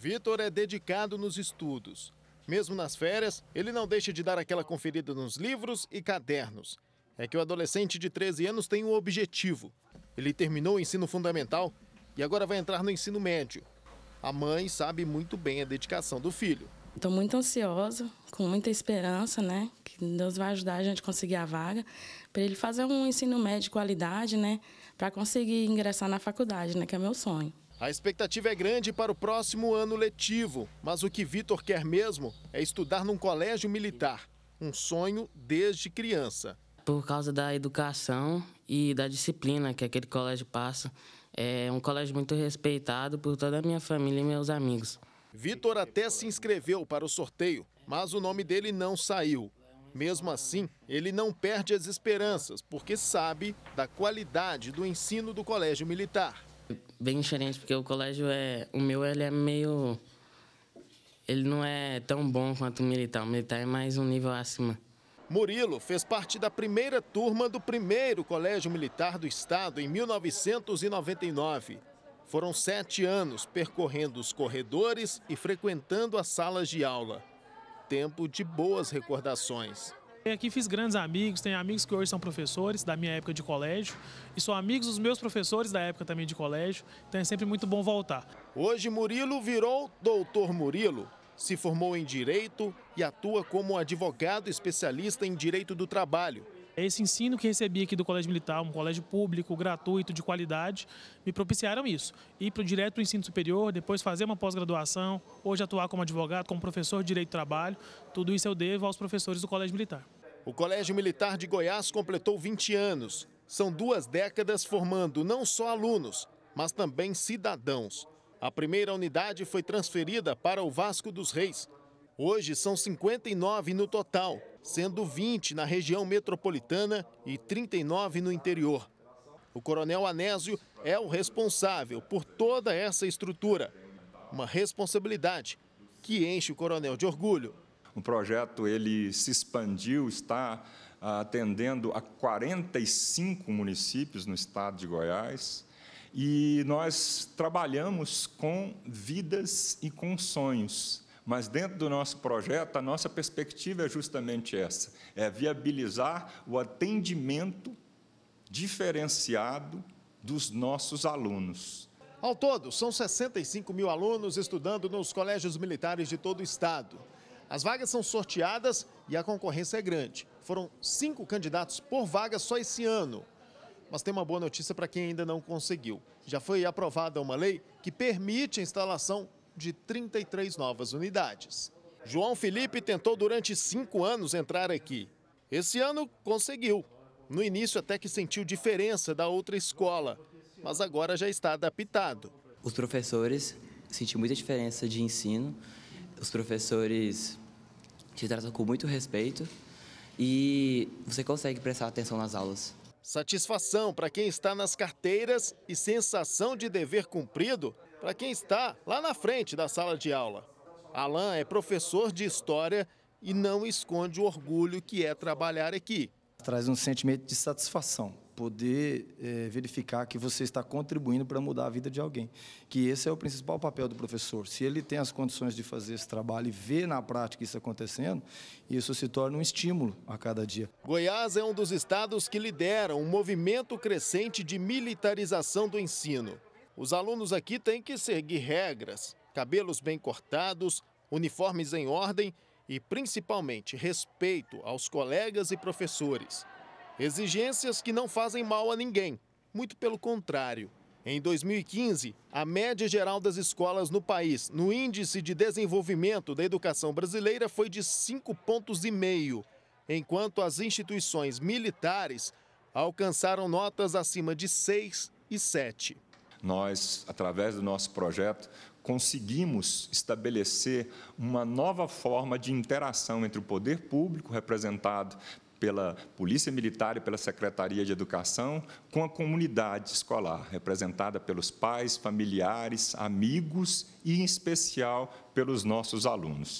Vitor é dedicado nos estudos. Mesmo nas férias, ele não deixa de dar aquela conferida nos livros e cadernos. É que o adolescente de 13 anos tem um objetivo. Ele terminou o ensino fundamental e agora vai entrar no ensino médio. A mãe sabe muito bem a dedicação do filho. Estou muito ansiosa, com muita esperança, né? Que Deus vai ajudar a gente a conseguir a vaga, para ele fazer um ensino médio de qualidade, né? Para conseguir ingressar na faculdade, né? Que é meu sonho. A expectativa é grande para o próximo ano letivo, mas o que Vitor quer mesmo é estudar num colégio militar. Um sonho desde criança. Por causa da educação e da disciplina que aquele colégio passa, é um colégio muito respeitado por toda a minha família e meus amigos. Vitor até se inscreveu para o sorteio, mas o nome dele não saiu. Mesmo assim, ele não perde as esperanças, porque sabe da qualidade do ensino do colégio militar bem diferente, porque o colégio é. O meu ele é meio. Ele não é tão bom quanto o militar. O militar é mais um nível acima. Murilo fez parte da primeira turma do primeiro Colégio Militar do Estado em 1999. Foram sete anos percorrendo os corredores e frequentando as salas de aula. Tempo de boas recordações aqui, fiz grandes amigos, tenho amigos que hoje são professores da minha época de colégio e são amigos dos meus professores da época também de colégio, então é sempre muito bom voltar. Hoje Murilo virou Doutor Murilo. Se formou em Direito e atua como advogado especialista em Direito do Trabalho. Esse ensino que recebi aqui do Colégio Militar, um colégio público, gratuito, de qualidade, me propiciaram isso. Ir para o direto para o ensino superior, depois fazer uma pós-graduação, hoje atuar como advogado, como professor de direito do trabalho, tudo isso eu devo aos professores do Colégio Militar. O Colégio Militar de Goiás completou 20 anos. São duas décadas formando não só alunos, mas também cidadãos. A primeira unidade foi transferida para o Vasco dos Reis. Hoje são 59 no total, sendo 20 na região metropolitana e 39 no interior. O Coronel Anésio é o responsável por toda essa estrutura. Uma responsabilidade que enche o coronel de orgulho. O projeto ele se expandiu, está ah, atendendo a 45 municípios no estado de Goiás. E nós trabalhamos com vidas e com sonhos. Mas dentro do nosso projeto, a nossa perspectiva é justamente essa: é viabilizar o atendimento diferenciado dos nossos alunos. Ao todo, são 65 mil alunos estudando nos colégios militares de todo o estado. As vagas são sorteadas e a concorrência é grande. Foram cinco candidatos por vaga só esse ano. Mas tem uma boa notícia para quem ainda não conseguiu. Já foi aprovada uma lei que permite a instalação de 33 novas unidades. João Felipe tentou durante cinco anos entrar aqui. Esse ano conseguiu. No início até que sentiu diferença da outra escola, mas agora já está adaptado. Os professores senti muita diferença de ensino. Os professores te tratam com muito respeito e você consegue prestar atenção nas aulas. Satisfação para quem está nas carteiras e sensação de dever cumprido para quem está lá na frente da sala de aula. Alain é professor de história e não esconde o orgulho que é trabalhar aqui. Traz um sentimento de satisfação poder é, verificar que você está contribuindo para mudar a vida de alguém. Que esse é o principal papel do professor. Se ele tem as condições de fazer esse trabalho e ver na prática isso acontecendo, isso se torna um estímulo a cada dia. Goiás é um dos estados que lideram um movimento crescente de militarização do ensino. Os alunos aqui têm que seguir regras, cabelos bem cortados, uniformes em ordem e, principalmente, respeito aos colegas e professores. Exigências que não fazem mal a ninguém, muito pelo contrário. Em 2015, a média geral das escolas no país, no Índice de Desenvolvimento da Educação Brasileira, foi de 5,5 pontos, e meio, enquanto as instituições militares alcançaram notas acima de 6 e 7. Nós, através do nosso projeto, conseguimos estabelecer uma nova forma de interação entre o poder público, representado pela Polícia Militar e pela Secretaria de Educação, com a comunidade escolar, representada pelos pais, familiares, amigos e, em especial, pelos nossos alunos.